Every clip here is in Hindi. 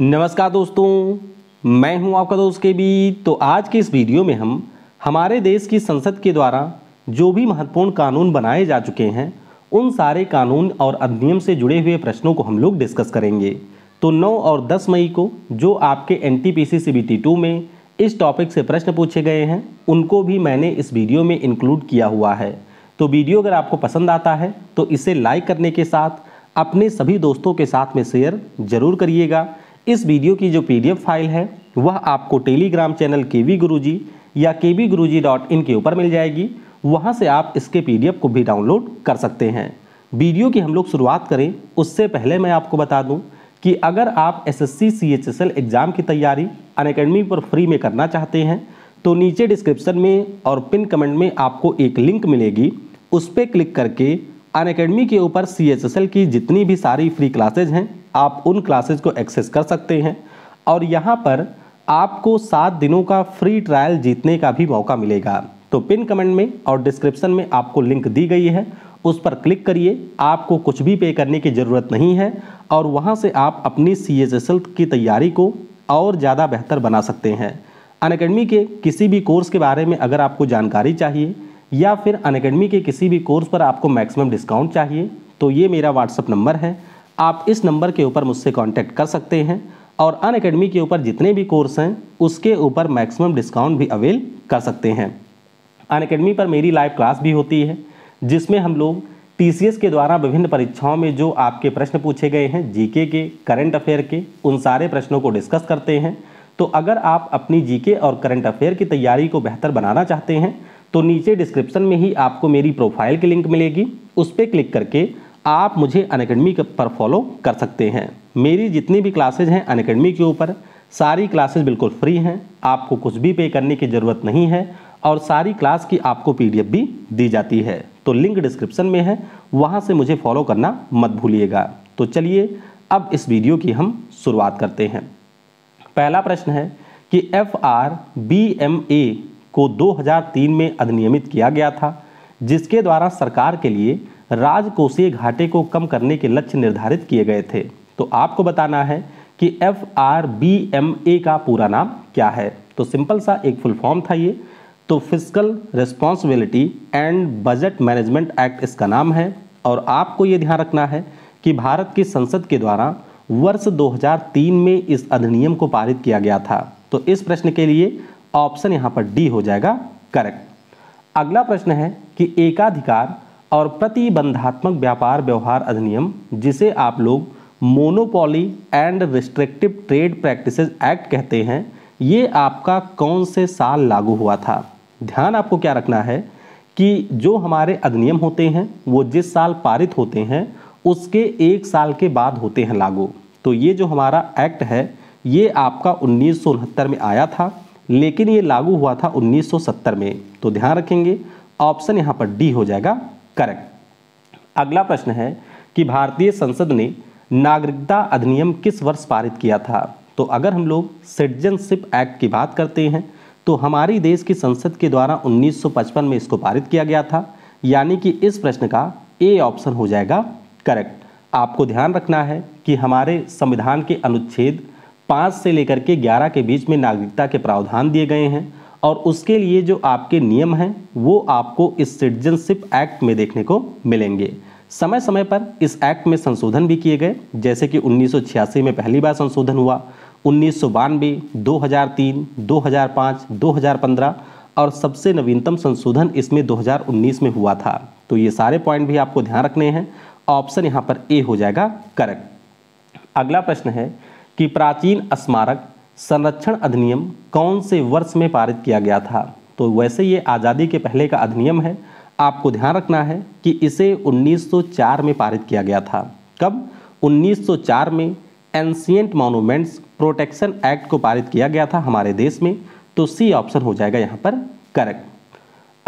नमस्कार दोस्तों मैं हूं आपका दोस्त के बी तो आज के इस वीडियो में हम हमारे देश की संसद के द्वारा जो भी महत्वपूर्ण कानून बनाए जा चुके हैं उन सारे कानून और अधिनियम से जुड़े हुए प्रश्नों को हम लोग डिस्कस करेंगे तो 9 और 10 मई को जो आपके एन टी पी सी में इस टॉपिक से प्रश्न पूछे गए हैं उनको भी मैंने इस वीडियो में इंक्लूड किया हुआ है तो वीडियो अगर आपको पसंद आता है तो इसे लाइक करने के साथ अपने सभी दोस्तों के साथ में शेयर ज़रूर करिएगा इस वीडियो की जो पीडीएफ फाइल है वह आपको Telegram channel K V G या K V ji dot in के ऊपर मिल जाएगी वहाँ से आप इसके पीडीएफ को भी डाउनलोड कर सकते हैं वीडियो की हम लोग शुरुआत करें उससे पहले मैं आपको बता दूँ कि अगर आप S S C C H S L exam की तैयारी अन अकेडमी पर फ्री में करना चाहते हैं तो नीचे डिस्क्रिप्शन में और पिन कमेंट में आपको एक लिंक मिलेगी उस पर क्लिक करके अन अकेडमी के ऊपर सी एच एस एल की जितनी भी सारी फ्री क्लासेज हैं आप उन क्लासेज को एक्सेस कर सकते हैं और यहाँ पर आपको सात दिनों का फ्री ट्रायल जीतने का भी मौका मिलेगा तो पिन कमेंट में और डिस्क्रिप्शन में आपको लिंक दी गई है उस पर क्लिक करिए आपको कुछ भी पे करने की ज़रूरत नहीं है और वहाँ से आप अपनी सी की तैयारी को और ज़्यादा बेहतर बना सकते हैं अनकेडमी के किसी भी कोर्स के बारे में अगर आपको जानकारी चाहिए या फिर अनकेडमी के किसी भी कोर्स पर आपको मैक्सिमम डिस्काउंट चाहिए तो ये मेरा व्हाट्सअप नंबर है आप इस नंबर के ऊपर मुझसे कांटेक्ट कर सकते हैं और अन अकेडमी के ऊपर जितने भी कोर्स हैं उसके ऊपर मैक्सिमम डिस्काउंट भी अवेल कर सकते हैं अन अकेडमी पर मेरी लाइव क्लास भी होती है जिसमें हम लोग टी के द्वारा विभिन्न परीक्षाओं में जो आपके प्रश्न पूछे गए हैं जी के करंट अफेयर के उन सारे प्रश्नों को डिस्कस करते हैं तो अगर आप अपनी जीके और करंट अफेयर की तैयारी को बेहतर बनाना चाहते हैं तो नीचे डिस्क्रिप्शन में ही आपको मेरी प्रोफाइल की लिंक मिलेगी उस पर क्लिक करके आप मुझे अनकेडमी पर फॉलो कर सकते हैं मेरी जितनी भी क्लासेज हैं अनकेडमी के ऊपर सारी क्लासेज बिल्कुल फ्री हैं आपको कुछ भी पे करने की ज़रूरत नहीं है और सारी क्लास की आपको पीडीएफ भी दी जाती है तो लिंक डिस्क्रिप्शन में है वहाँ से मुझे फॉलो करना मत भूलिएगा तो चलिए अब इस वीडियो की हम शुरुआत करते हैं पहला प्रश्न है कि F R B M A को 2003 में अधिनियमित किया गया था जिसके द्वारा सरकार के लिए राजकोषीय घाटे को कम करने के लक्ष्य निर्धारित किए गए थे तो आपको बताना है कि F R B M A का पूरा नाम क्या है तो सिंपल सा एक फुल फॉर्म था ये तो physical responsibility and budget management act इसका नाम है और आपको ये ध्यान रखना है कि भारत की संसद के द्वारा वर्ष 2003 में इस अधिनियम को पारित किया गया था तो इस प्रश्न के लिए ऑप्शन यहाँ पर डी हो जाएगा करेक्ट अगला प्रश्न है कि एकाधिकार और प्रतिबंधात्मक व्यापार व्यवहार अधिनियम जिसे आप लोग monopoly and restrictive trade practices act कहते हैं ये आपका कौन से साल लागू हुआ था ध्यान आपको क्या रखना है कि जो हमारे अधिनियम होते हैं वो जिस साल पारित होते हैं उसके एक साल के बाद होते हैं लागू तो ये जो हमारा एक्ट है ये आपका उन्नीस में आया था लेकिन ये लागू हुआ था 1970 में तो ध्यान रखेंगे ऑप्शन यहाँ पर डी हो जाएगा करेक्ट अगला प्रश्न है कि भारतीय संसद ने नागरिकता अधिनियम किस वर्ष पारित किया था तो अगर हम लोग सिटीजनशिप एक्ट की बात करते हैं तो हमारी देश की संसद के द्वारा 1955 में इसको पारित किया गया था यानी कि इस प्रश्न का ए ऑप्शन हो जाएगा करेक्ट आपको ध्यान रखना है कि हमारे संविधान के अनुच्छेद पाँच से लेकर के ग्यारह के बीच में नागरिकता के प्रावधान दिए गए हैं और उसके लिए जो आपके नियम हैं वो आपको इस सिटीजनशिप एक्ट में देखने को मिलेंगे समय समय पर इस एक्ट में संशोधन भी किए गए जैसे कि उन्नीस में पहली बार संशोधन हुआ उन्नीस सौ बानवे दो हज़ार तीन दो हज़ार पाँच दो हज़ार पंद्रह और सबसे नवीनतम संशोधन इसमें 2019 में हुआ था तो ये सारे पॉइंट भी आपको ध्यान रखने हैं ऑप्शन यहाँ पर ए हो जाएगा करेक्ट अगला प्रश्न है कि प्राचीन स्मारक संरक्षण अधिनियम कौन से वर्ष में पारित किया गया था तो वैसे ये आज़ादी के पहले का अधिनियम है आपको ध्यान रखना है कि इसे 1904 में पारित किया गया था कब 1904 में एंशियंट मोनूमेंट्स प्रोटेक्शन एक्ट को पारित किया गया था हमारे देश में तो सी ऑप्शन हो जाएगा यहाँ पर करेक्ट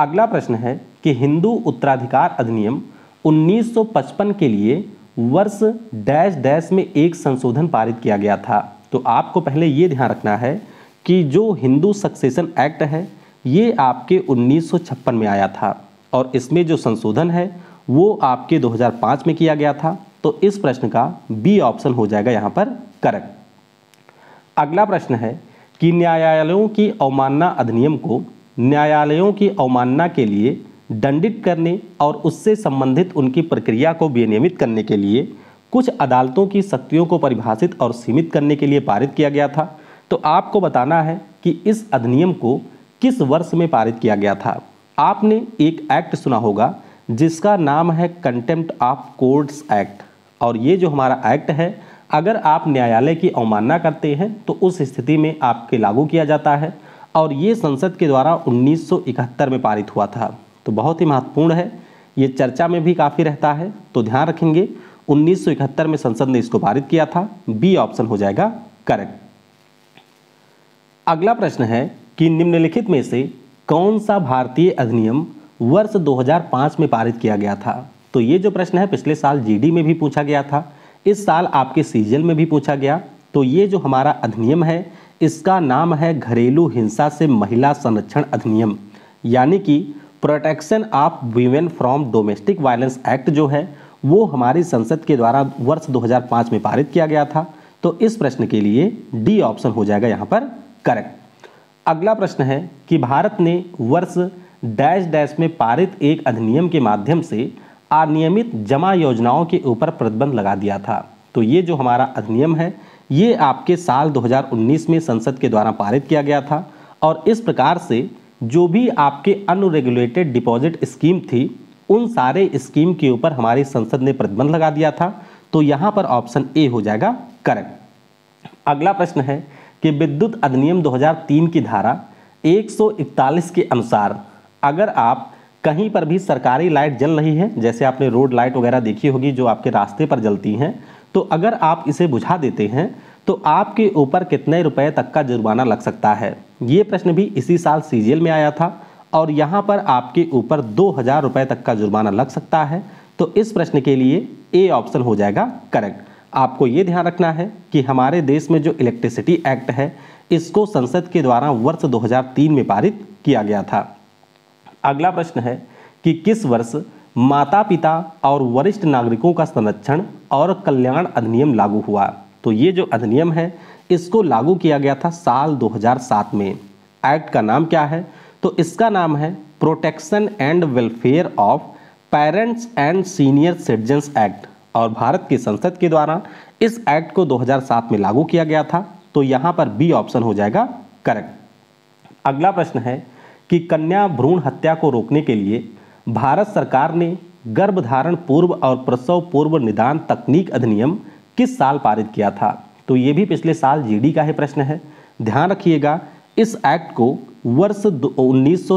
अगला प्रश्न है कि हिंदू उत्तराधिकार अधिनियम 1955 के लिए वर्ष डैश डैश में एक संशोधन पारित किया गया था तो आपको पहले ये ध्यान रखना है कि जो हिंदू सक्सेशन एक्ट है ये आपके उन्नीस में आया था और इसमें जो संशोधन है वो आपके 2005 में किया गया था तो इस प्रश्न का बी ऑप्शन हो जाएगा यहाँ पर करेक्ट अगला प्रश्न है कि न्यायालयों की अवमानना अधिनियम को न्यायालयों की अवमानना के लिए दंडित करने और उससे संबंधित उनकी प्रक्रिया को विनियमित करने के लिए कुछ अदालतों की शक्तियों को परिभाषित और सीमित करने के लिए पारित किया गया था तो आपको बताना है कि इस अधिनियम को किस वर्ष में पारित किया गया था आपने एक एक्ट सुना होगा जिसका नाम है कंटेम्प्ट ऑफ कोर्ट्स एक्ट और ये जो हमारा एक्ट है अगर आप न्यायालय की अवमानना करते हैं तो उस स्थिति में आपके लागू किया जाता है और ये संसद के द्वारा 1971 में पारित हुआ था तो बहुत ही महत्वपूर्ण है ये चर्चा में भी काफ़ी रहता है तो ध्यान रखेंगे उन्नीस में संसद ने इसको पारित किया था बी ऑप्शन हो जाएगा करेक्ट अगला प्रश्न है कि निम्नलिखित में से कौन सा भारतीय अधिनियम वर्ष 2005 में पारित किया गया था तो ये जो प्रश्न है पिछले साल जीडी में भी पूछा गया था इस साल आपके सीजल में भी पूछा गया तो ये जो हमारा अधिनियम है इसका नाम है घरेलू हिंसा से महिला संरक्षण अधिनियम यानी कि protection of women from domestic violence act जो है वो हमारी संसद के द्वारा वर्ष 2005 में पारित किया गया था तो इस प्रश्न के लिए डी ऑप्शन हो जाएगा यहाँ पर करेक्ट अगला प्रश्न है कि भारत ने वर्ष डैश डैश में पारित एक अधिनियम के माध्यम से अनियमित जमा योजनाओं के ऊपर प्रतिबंध लगा दिया था तो ये जो हमारा अधिनियम है ये आपके साल 2019 में संसद के द्वारा पारित किया गया था और इस प्रकार से जो भी आपके अनरेगुलेटेड डिपॉजिट स्कीम थी उन सारे स्कीम के ऊपर हमारी संसद ने प्रतिबंध लगा दिया था तो यहाँ पर ऑप्शन ए हो जाएगा करेक्ट अगला प्रश्न है कि विद्युत अधिनियम 2003 की धारा 141 के अनुसार अगर आप कहीं पर भी सरकारी लाइट जल रही है जैसे आपने रोड लाइट वगैरह देखी होगी जो आपके रास्ते पर जलती हैं तो अगर आप इसे बुझा देते हैं तो आपके ऊपर कितने रुपए तक का जुर्माना लग सकता है ये प्रश्न भी इसी साल सीजीएल में आया था और यहाँ पर आपके ऊपर दो हज़ार रुपये तक का जुर्माना लग सकता है तो इस प्रश्न के लिए ए ऑप्शन हो जाएगा करेक्ट आपको ये ध्यान रखना है कि हमारे देश में जो इलेक्ट्रिसिटी एक्ट है इसको संसद के द्वारा वर्ष 2003 में पारित किया गया था अगला प्रश्न है कि किस वर्ष माता पिता और वरिष्ठ नागरिकों का संरक्षण और कल्याण अधिनियम लागू हुआ तो ये जो अधिनियम है इसको लागू किया गया था साल 2007 में एक्ट का नाम क्या है तो इसका नाम है protection and welfare of parents and senior citizens act और भारत की संसद के द्वारा इस एक्ट को 2007 में लागू किया गया था तो यहाँ पर बी ऑप्शन हो जाएगा करेक्ट अगला प्रश्न है कि कन्या भ्रूण हत्या को रोकने के लिए भारत सरकार ने गर्भधारण पूर्व और प्रसव पूर्व निदान तकनीक अधिनियम किस साल पारित किया था तो ये भी पिछले साल जीडी का ही प्रश्न है ध्यान रखिएगा इस एक्ट को वर्ष उन्नीस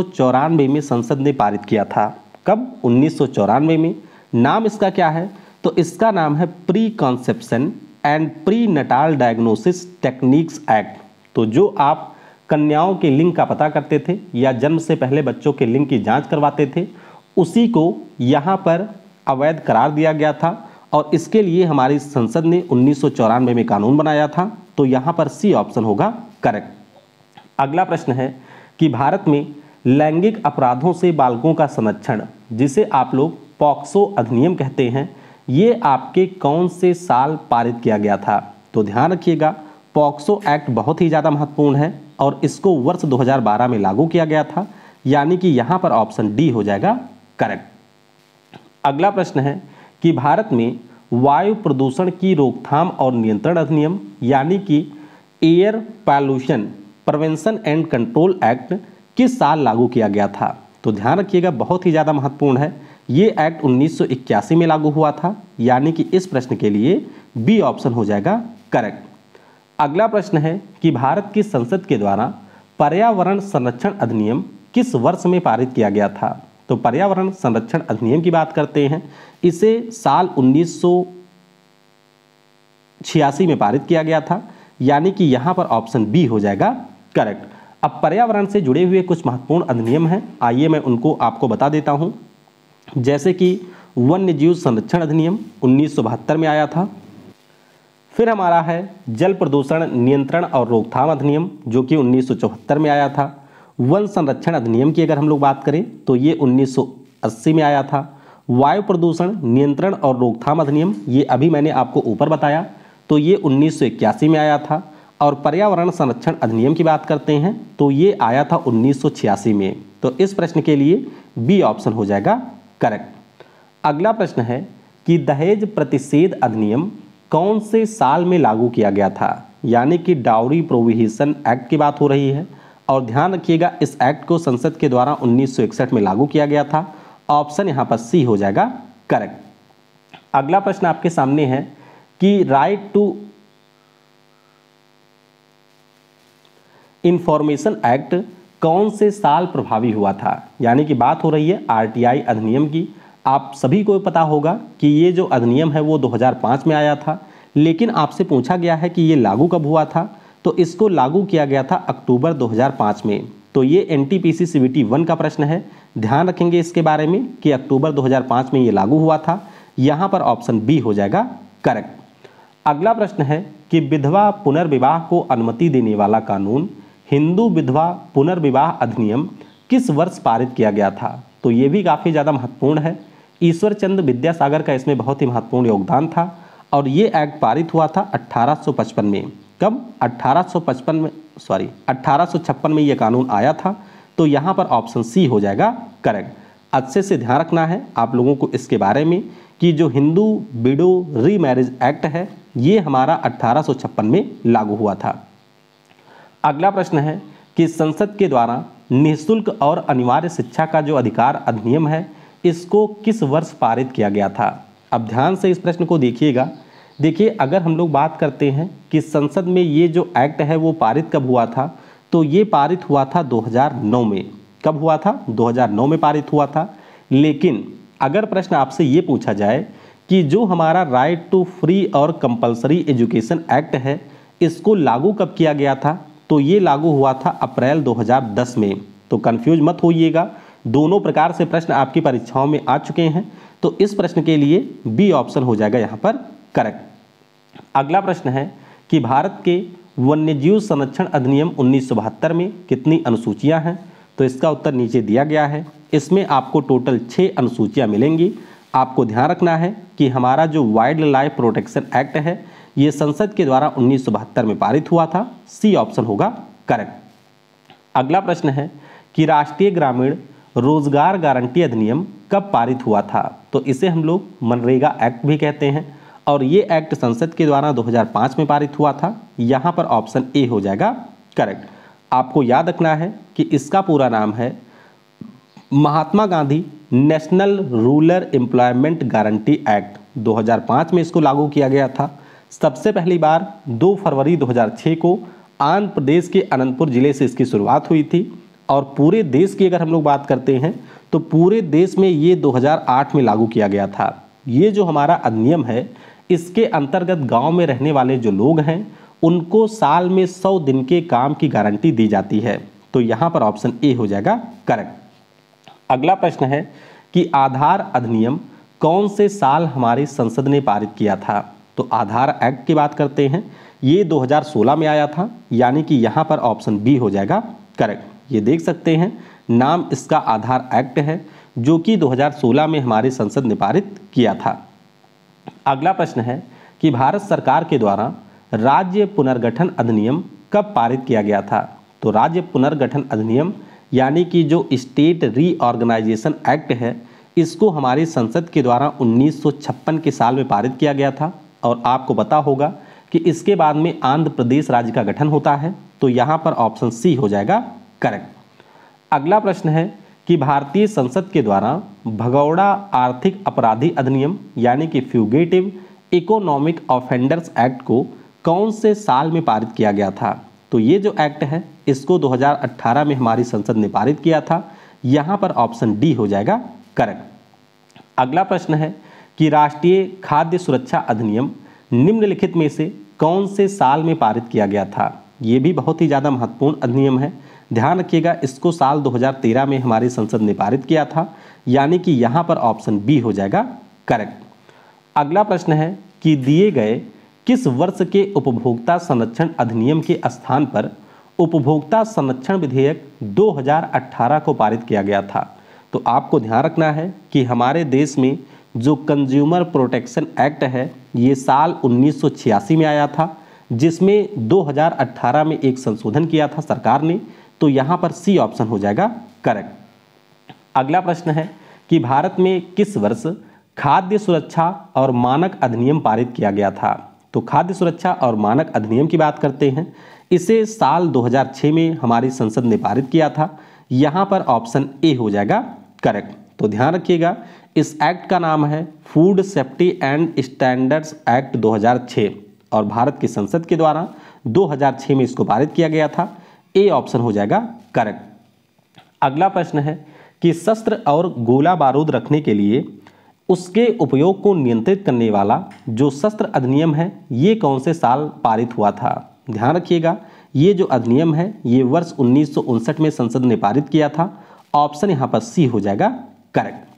में संसद ने पारित किया था कब उन्नीस में नाम इसका क्या है तो इसका नाम है preconception and prenatal diagnosis techniques act तो जो आप कन्याओं के लिंग का पता करते थे या जन्म से पहले बच्चों के लिंग की जांच करवाते थे उसी को यहाँ पर अवैध करार दिया गया था और इसके लिए हमारी संसद ने उन्नीस में कानून बनाया था तो यहाँ पर सी ऑप्शन होगा करेक्ट अगला प्रश्न है कि भारत में लैंगिक अपराधों से बालकों का संरक्षण जिसे आप लोग पॉक्सो अधिनियम कहते हैं ये आपके कौन से साल पारित किया गया था तो ध्यान रखिएगा पॉक्सो एक्ट बहुत ही ज़्यादा महत्वपूर्ण है और इसको वर्ष 2012 में लागू किया गया था यानी कि यहाँ पर ऑप्शन डी हो जाएगा करेक्ट अगला प्रश्न है कि भारत में वायु प्रदूषण की रोकथाम और नियंत्रण अधिनियम यानी कि air pollution prevention and control act किस साल लागू किया गया था तो ध्यान रखिएगा बहुत ही ज़्यादा महत्वपूर्ण है ये एक्ट 1981 में लागू हुआ था यानी कि इस प्रश्न के लिए बी ऑप्शन हो जाएगा करेक्ट अगला प्रश्न है कि भारत की संसद के द्वारा पर्यावरण संरक्षण अधिनियम किस वर्ष में पारित किया गया था तो पर्यावरण संरक्षण अधिनियम की बात करते हैं इसे साल उन्नीस में पारित किया गया था यानी कि यहाँ पर ऑप्शन बी हो जाएगा करेक्ट अब पर्यावरण से जुड़े हुए कुछ महत्वपूर्ण अधिनियम हैं आइए मैं उनको आपको बता देता हूँ जैसे कि वन्य जीव संरक्षण अधिनियम उन्नीस में आया था फिर हमारा है जल प्रदूषण नियंत्रण और रोकथाम अधिनियम जो कि उन्नीस में आया था वन संरक्षण अधिनियम की अगर हम लोग बात करें तो ये 1980 में आया था वायु प्रदूषण नियंत्रण और रोकथाम अधिनियम ये अभी मैंने आपको ऊपर बताया तो ये 1981 में आया था और पर्यावरण संरक्षण अधिनियम की बात करते हैं तो ये आया था उन्नीस में तो इस प्रश्न के लिए बी ऑप्शन हो जाएगा करेक्ट अगला प्रश्न है कि दहेज प्रतिषेध अधिनियम कौन से साल में लागू किया गया था यानी कि डाउरी प्रोविहिशन एक्ट की बात हो रही है और ध्यान रखिएगा इस एक्ट को संसद के द्वारा 1961 में लागू किया गया था ऑप्शन यहां पर सी हो जाएगा करेक्ट अगला प्रश्न आपके सामने है कि राइट टू इंफॉर्मेशन एक्ट कौन से साल प्रभावी हुआ था यानी कि बात हो रही है आरटीआई अधिनियम की आप सभी को पता होगा कि ये जो अधिनियम है वो 2005 में आया था लेकिन आपसे पूछा गया है कि ये लागू कब हुआ था तो इसको लागू किया गया था अक्टूबर 2005 में तो ये N T P C one का प्रश्न है ध्यान रखेंगे इसके बारे में कि अक्टूबर 2005 में ये लागू हुआ था यहाँ पर ऑप्शन बी हो जाएगा करेक्ट अगला प्रश्न है कि विधवा पुनर्विवाह को अनुमति देने वाला कानून हिंदू विधवा पुनर्विवाह अधिनियम किस वर्ष पारित किया गया था तो ये भी काफ़ी ज़्यादा महत्वपूर्ण है चंद विद्यासागर का इसमें बहुत ही महत्वपूर्ण योगदान था और ये एक्ट पारित हुआ था 1855 में कब 1855 में सॉरी 1856 में ये कानून आया था तो यहाँ पर ऑप्शन सी हो जाएगा करेक्ट अच्छे से ध्यान रखना है आप लोगों को इसके बारे में कि जो हिंदू बिडो री एक्ट है ये हमारा अट्ठारह में लागू हुआ था अगला प्रश्न है कि संसद के द्वारा निःशुल्क और अनिवार्य शिक्षा का जो अधिकार अधिनियम है इसको किस वर्ष पारित किया गया था अब ध्यान से इस प्रश्न को देखिएगा देखिए अगर हम लोग बात करते हैं कि संसद में ये जो एक्ट है वो पारित कब हुआ था तो ये पारित हुआ था 2009 में कब हुआ था 2009 में पारित हुआ था लेकिन अगर प्रश्न आपसे ये पूछा जाए कि जो हमारा राइट टू फ्री और कंपलसरी एजुकेशन एक्ट है इसको लागू कब किया गया था तो ये लागू हुआ था अप्रैल 2010 में तो कंफ्यूज मत होइएगा दोनों प्रकार से प्रश्न आपकी परीक्षाओं में आ चुके हैं तो इस प्रश्न के लिए बी ऑप्शन हो जाएगा यहाँ पर करेक्ट अगला प्रश्न है कि भारत के वन्यजीव संरक्षण अधिनियम उन्नीस में कितनी अनुसूचियाँ हैं तो इसका उत्तर नीचे दिया गया है इसमें आपको टोटल छः अनुसूचियाँ मिलेंगी आपको ध्यान रखना है कि हमारा जो वाइल्ड लाइफ प्रोटेक्शन एक्ट है यह संसद के द्वारा उन्नीस में पारित हुआ था सी ऑप्शन होगा करेक्ट अगला प्रश्न है कि राष्ट्रीय ग्रामीण रोजगार गारंटी अधिनियम कब पारित हुआ था तो इसे हम लोग मनरेगा एक्ट भी कहते हैं और ये एक्ट संसद के द्वारा 2005 में पारित हुआ था यहाँ पर ऑप्शन ए हो जाएगा करेक्ट आपको याद रखना है कि इसका पूरा नाम है Mahatma Gandhi national rural employment guarantee act 2005 में इसको लागू किया गया था सबसे पहली बार 2 फरवरी 2006 को आंध्र प्रदेश के अनंतपुर जिले से इसकी शुरुआत हुई थी और पूरे देश की अगर हम लोग बात करते हैं तो पूरे देश में ये 2008 में लागू किया गया था ये जो हमारा अधिनियम है इसके अंतर्गत गांव में रहने वाले जो लोग हैं उनको साल में 100 दिन के काम की गारंटी दी जाती है तो यहाँ पर ऑप्शन ए हो जाएगा करेक्ट अगला प्रश्न है कि आधार अधिनियम कौन से साल हमारी संसद ने पारित किया था तो आधार एक्ट की बात करते हैं ये 2016 में आया था यानी कि यहाँ पर ऑप्शन बी हो जाएगा करेक्ट ये देख सकते हैं नाम इसका आधार एक्ट है जो कि 2016 में हमारे संसद ने पारित किया था अगला प्रश्न है कि भारत सरकार के द्वारा राज्य पुनर्गठन अधिनियम कब पारित किया गया था तो राज्य पुनर्गठन अधिनियम यानी कि जो स्टेट रीऑर्गेनाइजेशन एक्ट है इसको हमारी संसद के द्वारा 1956 के साल में पारित किया गया था और आपको पता होगा कि इसके बाद में आंध्र प्रदेश राज्य का गठन होता है तो यहाँ पर ऑप्शन सी हो जाएगा करेक्ट अगला प्रश्न है कि भारतीय संसद के द्वारा भगौड़ा आर्थिक अपराधी अधिनियम यानी कि फ्यूगेटिव इकोनॉमिक ऑफेंडर्स एक्ट को कौन से साल में पारित किया गया था तो ये जो एक्ट है इसको 2018 में हमारी संसद ने पारित किया था यहाँ पर ऑप्शन डी हो जाएगा करेक्ट अगला प्रश्न है कि राष्ट्रीय खाद्य सुरक्षा अधिनियम निम्नलिखित में से कौन से साल में पारित किया गया था ये भी बहुत ही ज़्यादा महत्वपूर्ण अधिनियम है ध्यान रखिएगा इसको साल 2013 में हमारी संसद ने पारित किया था यानी कि यहाँ पर ऑप्शन बी हो जाएगा करेक्ट अगला प्रश्न है कि दिए गए किस वर्ष के उपभोक्ता संरक्षण अधिनियम के स्थान पर उपभोक्ता संरक्षण विधेयक 2018 को पारित किया गया था तो आपको ध्यान रखना है कि हमारे देश में जो कंज्यूमर प्रोटेक्शन एक्ट है ये साल 1986 में आया था जिसमें 2018 में एक संशोधन किया था सरकार ने तो यहाँ पर सी ऑप्शन हो जाएगा करेक्ट अगला प्रश्न है कि भारत में किस वर्ष खाद्य सुरक्षा और मानक अधिनियम पारित किया गया था तो खाद्य सुरक्षा और मानक अधिनियम की बात करते हैं इसे साल 2006 में हमारी संसद ने पारित किया था यहाँ पर ऑप्शन ए हो जाएगा करेक्ट तो ध्यान रखिएगा इस एक्ट का नाम है food safety and standards act 2006 और भारत की संसद के द्वारा 2006 में इसको पारित किया गया था ए ऑप्शन हो जाएगा करेक्ट अगला प्रश्न है कि शस्त्र और गोला बारूद रखने के लिए उसके उपयोग को नियंत्रित करने वाला जो शस्त्र अधिनियम है ये कौन से साल पारित हुआ था ध्यान रखिएगा ये जो अधिनियम है ये वर्ष उन्नीस में संसद ने पारित किया था ऑप्शन यहाँ पर सी हो जाएगा करेक्ट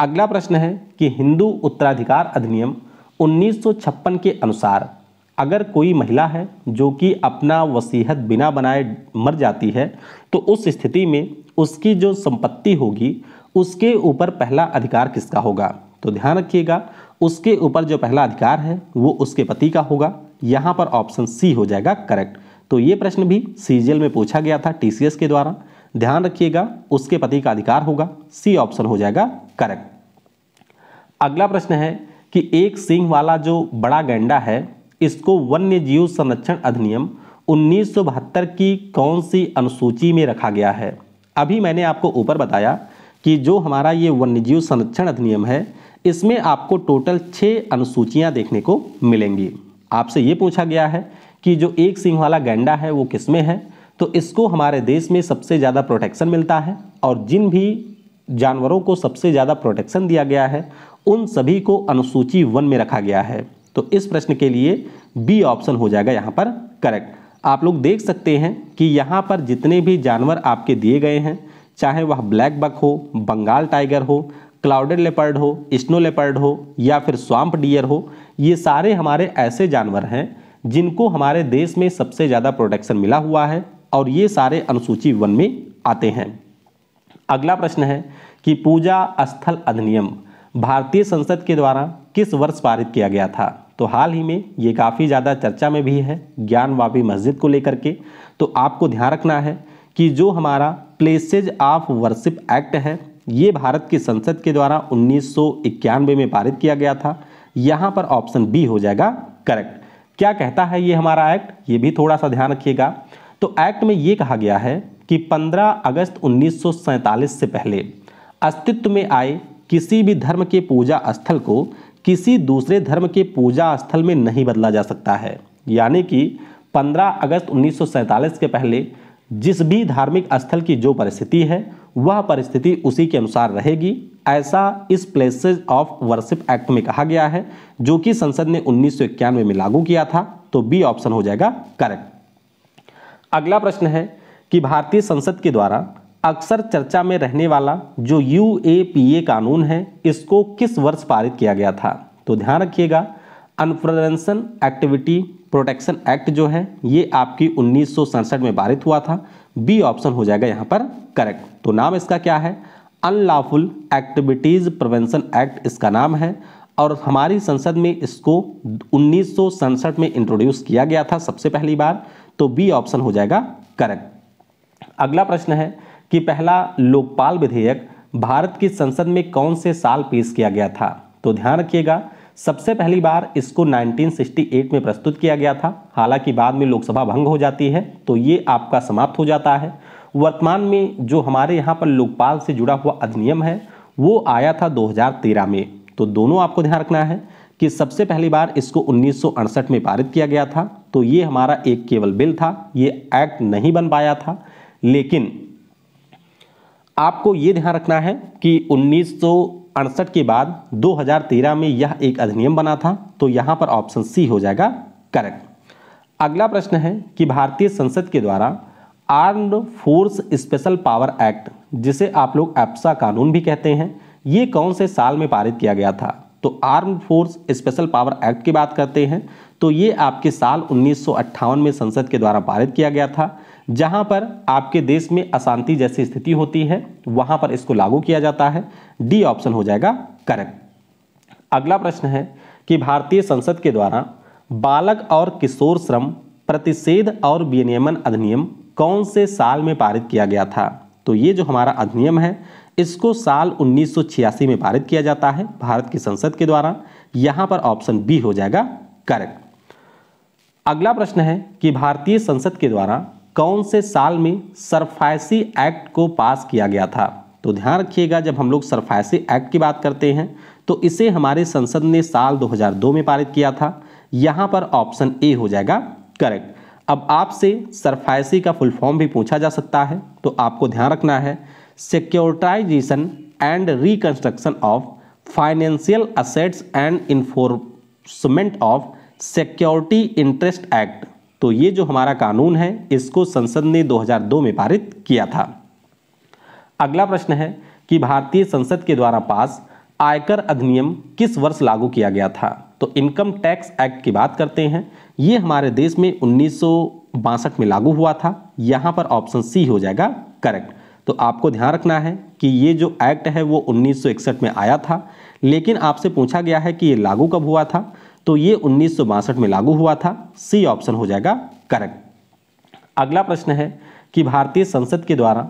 अगला प्रश्न है कि हिंदू उत्तराधिकार अधिनियम 1956 के अनुसार अगर कोई महिला है जो कि अपना वसीहत बिना बनाए मर जाती है तो उस स्थिति में उसकी जो संपत्ति होगी उसके ऊपर पहला अधिकार किसका होगा तो ध्यान रखिएगा उसके ऊपर जो पहला अधिकार है वो उसके पति का होगा यहाँ पर ऑप्शन सी हो जाएगा करेक्ट तो ये प्रश्न भी सीजीएल में पूछा गया था टीसीएस के द्वारा ध्यान रखिएगा उसके पति का अधिकार होगा सी ऑप्शन हो जाएगा करेक्ट अगला प्रश्न है कि एक सिंह वाला जो बड़ा गैंडा है इसको वन्य जीव संरक्षण अधिनियम उन्नीस की कौन सी अनुसूची में रखा गया है अभी मैंने आपको ऊपर बताया कि जो हमारा ये वन्यजीव संरक्षण अधिनियम है इसमें आपको टोटल छः अनुसूचियाँ देखने को मिलेंगी आपसे ये पूछा गया है कि जो एक सिंह वाला गैंडा है वो किस में है तो इसको हमारे देश में सबसे ज़्यादा प्रोटेक्शन मिलता है और जिन भी जानवरों को सबसे ज़्यादा प्रोटेक्शन दिया गया है उन सभी को अनुसूची वन में रखा गया है तो इस प्रश्न के लिए बी ऑप्शन हो जाएगा यहाँ पर करेक्ट आप लोग देख सकते हैं कि यहाँ पर जितने भी जानवर आपके दिए गए हैं चाहे वह ब्लैक बक हो बंगाल टाइगर हो क्लाउडेड लेपर्ड हो स्नो लेपर्ड हो या फिर स्वाम्प डियर हो ये सारे हमारे ऐसे जानवर हैं जिनको हमारे देश में सबसे ज़्यादा प्रोटेक्शन मिला हुआ है और ये सारे अनुसूची वन में आते हैं अगला प्रश्न है कि पूजा स्थल अधिनियम भारतीय संसद के द्वारा किस वर्ष पारित किया गया था तो हाल ही में ये काफ़ी ज़्यादा चर्चा में भी है ज्ञान वापी मस्जिद को लेकर के तो आपको ध्यान रखना है कि जो हमारा प्लेसेज ऑफ वर्शिप एक्ट है ये भारत की संसद के द्वारा उन्नीस में पारित किया गया था यहाँ पर ऑप्शन बी हो जाएगा करेक्ट क्या कहता है ये हमारा एक्ट ये भी थोड़ा सा ध्यान रखिएगा तो एक्ट में ये कहा गया है कि 15 अगस्त 1947 से पहले अस्तित्व में आए किसी भी धर्म के पूजा स्थल को किसी दूसरे धर्म के पूजा स्थल में नहीं बदला जा सकता है यानी कि 15 अगस्त 1947 के पहले जिस भी धार्मिक स्थल की जो परिस्थिति है वह परिस्थिति उसी के अनुसार रहेगी ऐसा इस प्लेसेज ऑफ वर्शिप एक्ट में कहा गया है जो कि संसद ने उन्नीस में लागू किया था तो बी ऑप्शन हो जाएगा करेक्ट अगला प्रश्न है कि भारतीय संसद के द्वारा अक्सर चर्चा में रहने वाला जो यू कानून है इसको किस वर्ष पारित किया गया था तो ध्यान रखिएगा अनफ्लोरेंसन एक्टिविटी प्रोटेक्शन एक्ट जो है ये आपकी उन्नीस में पारित हुआ था बी ऑप्शन हो जाएगा यहाँ पर करेक्ट तो नाम इसका क्या है अनलॉफुल एक्टिविटीज़ प्रिवेंशन एक्ट इसका नाम है और हमारी संसद में इसको उन्नीस में इंट्रोड्यूस किया गया था सबसे पहली बार तो बी ऑप्शन हो जाएगा करेक्ट अगला प्रश्न है कि पहला लोकपाल विधेयक भारत की संसद में कौन से साल पेश किया गया था तो ध्यान रखिएगा सबसे पहली बार इसको 1968 में प्रस्तुत किया गया था हालांकि बाद में लोकसभा भंग हो जाती है तो ये आपका समाप्त हो जाता है वर्तमान में जो हमारे यहाँ पर लोकपाल से जुड़ा हुआ अधिनियम है वो आया था 2013 में तो दोनों आपको ध्यान रखना है कि सबसे पहली बार इसको उन्नीस में पारित किया गया था तो ये हमारा एक केवल बिल था ये एक्ट नहीं बन पाया था लेकिन आपको ये ध्यान रखना है कि उन्नीस के बाद 2013 में यह एक अधिनियम बना था तो यहाँ पर ऑप्शन सी हो जाएगा करेक्ट अगला प्रश्न है कि भारतीय संसद के द्वारा armed force special power act जिसे आप लोग एप्सा कानून भी कहते हैं ये कौन से साल में पारित किया गया था तो arm force special power act की बात करते हैं तो ये आपके साल उन्नीस में संसद के द्वारा पारित किया गया था जहाँ पर आपके देश में अशांति जैसी स्थिति होती है वहाँ पर इसको लागू किया जाता है डी ऑप्शन हो जाएगा करेक्ट अगला प्रश्न है कि भारतीय संसद के द्वारा बालक और किशोर श्रम प्रतिषेध और विनियमन अधिनियम कौन से साल में पारित किया गया था तो ये जो हमारा अधिनियम है इसको साल उन्नीस में पारित किया जाता है भारत की संसद के द्वारा यहाँ पर ऑप्शन बी हो जाएगा करेक्ट अगला प्रश्न है कि भारतीय संसद के द्वारा कौन से साल में सरफायसी एक्ट को पास किया गया था तो ध्यान रखिएगा जब हम लोग सरफायसी एक्ट की बात करते हैं तो इसे हमारे संसद ने साल 2002 में पारित किया था यहाँ पर ऑप्शन ए हो जाएगा करेक्ट अब आपसे सरफायसी का फुल फॉर्म भी पूछा जा सकता है तो आपको ध्यान रखना है securitisation and reconstruction of financial assets and enforcement of security interest act तो ये जो हमारा कानून है इसको संसद ने 2002 में पारित किया था अगला प्रश्न है कि भारतीय संसद के द्वारा पास आयकर अधिनियम किस वर्ष लागू किया गया था तो इनकम टैक्स एक्ट की बात करते हैं ये हमारे देश में उन्नीस में लागू हुआ था यहाँ पर ऑप्शन सी हो जाएगा करेक्ट तो आपको ध्यान रखना है कि ये जो एक्ट है वो 1961 में आया था लेकिन आपसे पूछा गया है कि ये लागू कब हुआ था तो ये उन्नीस में लागू हुआ था सी ऑप्शन हो जाएगा करेक्ट अगला प्रश्न है कि भारतीय संसद के द्वारा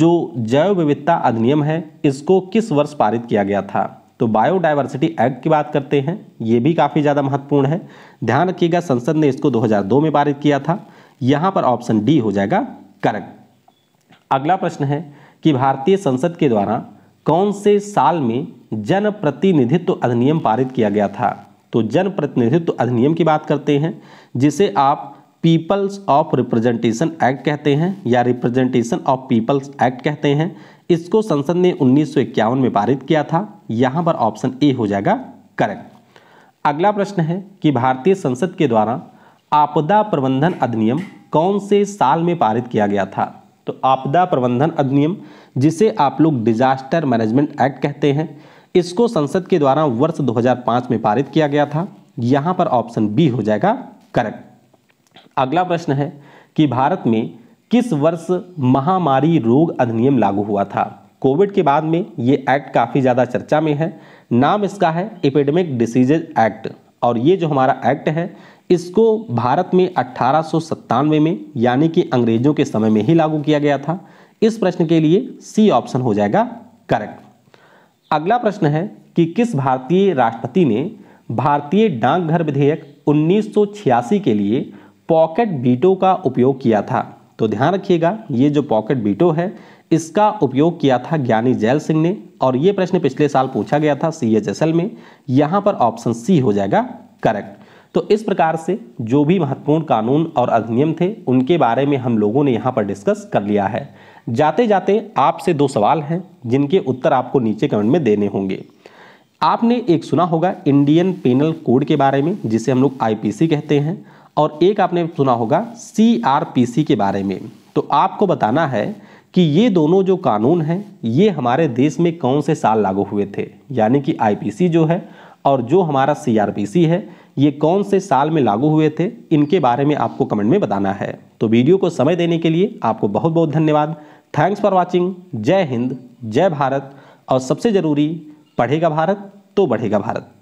जो जैव विविधता अधिनियम है इसको किस वर्ष पारित किया गया था तो बायोडाइवर्सिटी एक्ट की बात करते हैं ये भी काफ़ी ज़्यादा महत्वपूर्ण है ध्यान रखिएगा संसद ने इसको 2002 में पारित किया था यहाँ पर ऑप्शन डी हो जाएगा करेक्ट अगला प्रश्न है कि भारतीय संसद के द्वारा कौन से साल में जनप्रतिनिधित्व अधिनियम पारित किया गया था तो जनप्रतिनिधित्व अधिनियम की बात करते हैं जिसे आप पीपल्स ऑफ रिप्रेजेंटेशन एक्ट कहते हैं या रिप्रेजेंटेशन ऑफ पीपल्स एक्ट कहते हैं इसको संसद ने उन्नीस में पारित किया था यहाँ पर ऑप्शन ए हो जाएगा करेक्ट अगला प्रश्न है कि भारतीय संसद के द्वारा आपदा प्रबंधन अधिनियम कौन से साल में पारित किया गया था तो आपदा प्रबंधन अधिनियम जिसे आप लोग डिजास्टर मैनेजमेंट एक्ट कहते हैं इसको संसद के द्वारा वर्ष 2005 में पारित किया गया था यहां पर ऑप्शन बी हो जाएगा करेक्ट अगला प्रश्न है कि भारत में किस वर्ष महामारी रोग अधिनियम लागू हुआ था कोविड के बाद में ये एक्ट काफ़ी ज़्यादा चर्चा में है नाम इसका है एपिडेमिक डिसीजेज एक्ट और ये जो हमारा एक्ट है इसको भारत में अट्ठारह में यानी कि अंग्रेजों के समय में ही लागू किया गया था इस प्रश्न के लिए सी ऑप्शन हो जाएगा करेक्ट अगला प्रश्न है कि किस भारतीय राष्ट्रपति ने भारतीय डाकघर विधेयक 1986 के लिए पॉकेट बीटो का उपयोग किया था तो ध्यान रखिएगा ये जो पॉकेट बीटो है इसका उपयोग किया था ज्ञानी जैल सिंह ने और ये प्रश्न पिछले साल पूछा गया था सी में यहाँ पर ऑप्शन सी हो जाएगा करेक्ट तो इस प्रकार से जो भी महत्वपूर्ण कानून और अधिनियम थे उनके बारे में हम लोगों ने यहाँ पर डिस्कस कर लिया है जाते जाते आपसे दो सवाल हैं जिनके उत्तर आपको नीचे कमेंट में देने होंगे आपने एक सुना होगा इंडियन पेनल कोड के बारे में जिसे हम लोग आई कहते हैं और एक आपने सुना होगा सी के बारे में तो आपको बताना है कि ये दोनों जो कानून हैं ये हमारे देश में कौन से साल लागू हुए थे यानी कि आईपीसी जो है और जो हमारा सीआरपीसी है ये कौन से साल में लागू हुए थे इनके बारे में आपको कमेंट में बताना है तो वीडियो को समय देने के लिए आपको बहुत बहुत धन्यवाद थैंक्स फॉर वॉचिंग जय हिंद जय भारत और सबसे ज़रूरी पढ़ेगा भारत तो बढ़ेगा भारत